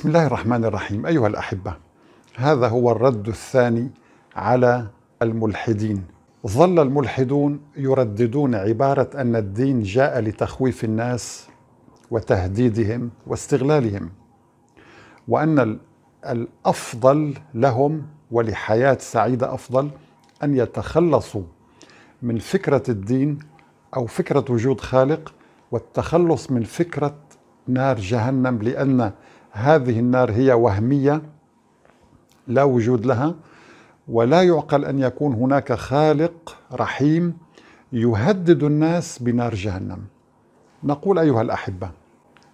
بسم الله الرحمن الرحيم أيها الأحبة هذا هو الرد الثاني على الملحدين ظل الملحدون يرددون عبارة أن الدين جاء لتخويف الناس وتهديدهم واستغلالهم وأن الأفضل لهم ولحياة سعيدة أفضل أن يتخلصوا من فكرة الدين أو فكرة وجود خالق والتخلص من فكرة نار جهنم لأن هذه النار هي وهمية لا وجود لها ولا يعقل أن يكون هناك خالق رحيم يهدد الناس بنار جهنم نقول أيها الأحبة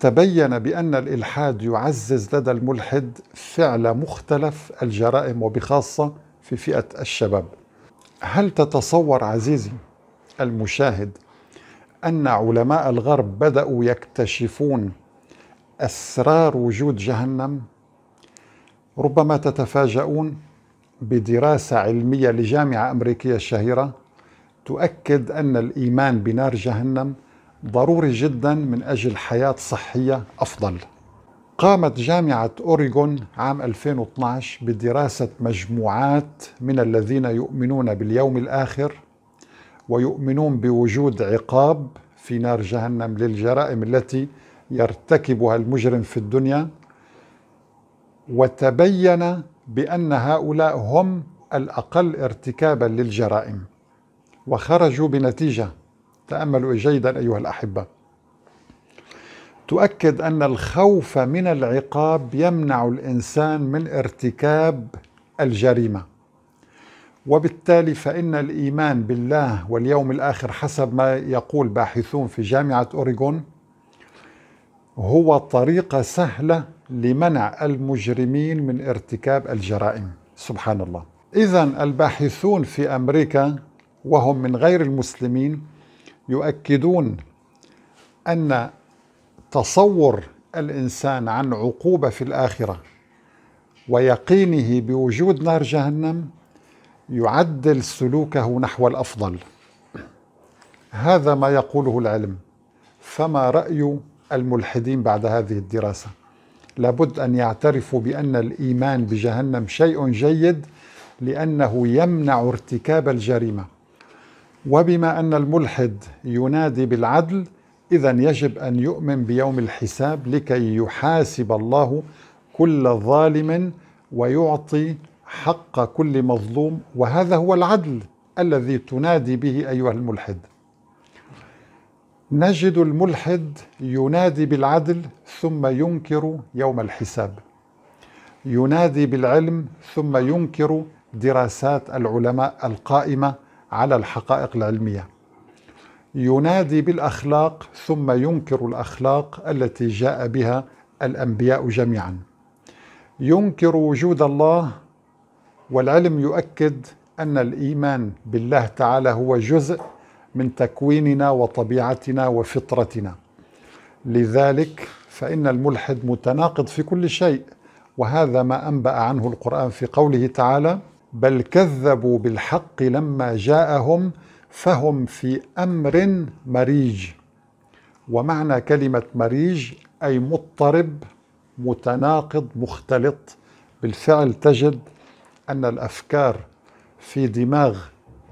تبين بأن الإلحاد يعزز لدى الملحد فعل مختلف الجرائم وبخاصة في فئة الشباب هل تتصور عزيزي المشاهد أن علماء الغرب بدأوا يكتشفون أسرار وجود جهنم ربما تتفاجؤون بدراسة علمية لجامعة أمريكية شهيرة تؤكد أن الإيمان بنار جهنم ضروري جدا من أجل حياة صحية أفضل قامت جامعة أوريغون عام 2012 بدراسة مجموعات من الذين يؤمنون باليوم الآخر ويؤمنون بوجود عقاب في نار جهنم للجرائم التي يرتكبها المجرم في الدنيا وتبين بأن هؤلاء هم الأقل ارتكابا للجرائم وخرجوا بنتيجة تأملوا جيدا أيها الأحبة تؤكد أن الخوف من العقاب يمنع الإنسان من ارتكاب الجريمة وبالتالي فإن الإيمان بالله واليوم الآخر حسب ما يقول باحثون في جامعة أوريغون هو طريقة سهلة لمنع المجرمين من ارتكاب الجرائم سبحان الله إذا الباحثون في أمريكا وهم من غير المسلمين يؤكدون أن تصور الإنسان عن عقوبة في الآخرة ويقينه بوجود نار جهنم يعدل سلوكه نحو الأفضل هذا ما يقوله العلم فما رأي الملحدين بعد هذه الدراسة لابد أن يعترفوا بأن الإيمان بجهنم شيء جيد لأنه يمنع ارتكاب الجريمة وبما أن الملحد ينادي بالعدل إذا يجب أن يؤمن بيوم الحساب لكي يحاسب الله كل ظالم ويعطي حق كل مظلوم وهذا هو العدل الذي تنادي به أيها الملحد نجد الملحد ينادي بالعدل ثم ينكر يوم الحساب ينادي بالعلم ثم ينكر دراسات العلماء القائمه على الحقائق العلميه ينادي بالاخلاق ثم ينكر الاخلاق التي جاء بها الانبياء جميعا ينكر وجود الله والعلم يؤكد ان الايمان بالله تعالى هو جزء من تكويننا وطبيعتنا وفطرتنا لذلك فإن الملحد متناقض في كل شيء وهذا ما أنبأ عنه القرآن في قوله تعالى بل كذبوا بالحق لما جاءهم فهم في أمر مريج ومعنى كلمة مريج أي مضطرب متناقض مختلط بالفعل تجد أن الأفكار في دماغ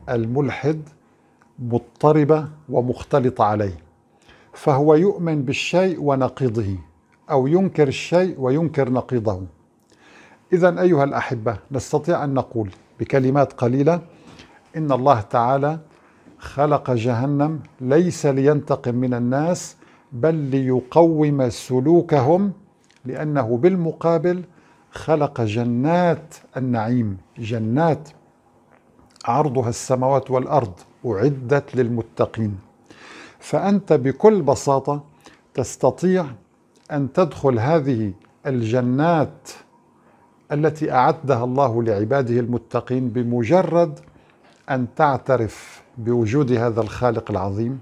الملحد مضطربة ومختلطة عليه فهو يؤمن بالشيء ونقيضه أو ينكر الشيء وينكر نقيضه إذا أيها الأحبة نستطيع أن نقول بكلمات قليلة إن الله تعالى خلق جهنم ليس لينتقم من الناس بل ليقوم سلوكهم لأنه بالمقابل خلق جنات النعيم جنات عرضها السماوات والأرض أعدت للمتقين فأنت بكل بساطة تستطيع أن تدخل هذه الجنات التي أعدها الله لعباده المتقين بمجرد أن تعترف بوجود هذا الخالق العظيم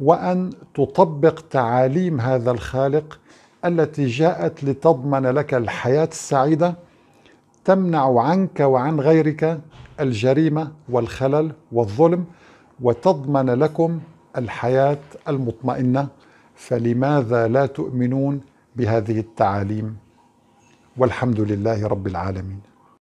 وأن تطبق تعاليم هذا الخالق التي جاءت لتضمن لك الحياة السعيدة تمنع عنك وعن غيرك الجريمه والخلل والظلم وتضمن لكم الحياه المطمئنه فلماذا لا تؤمنون بهذه التعاليم والحمد لله رب العالمين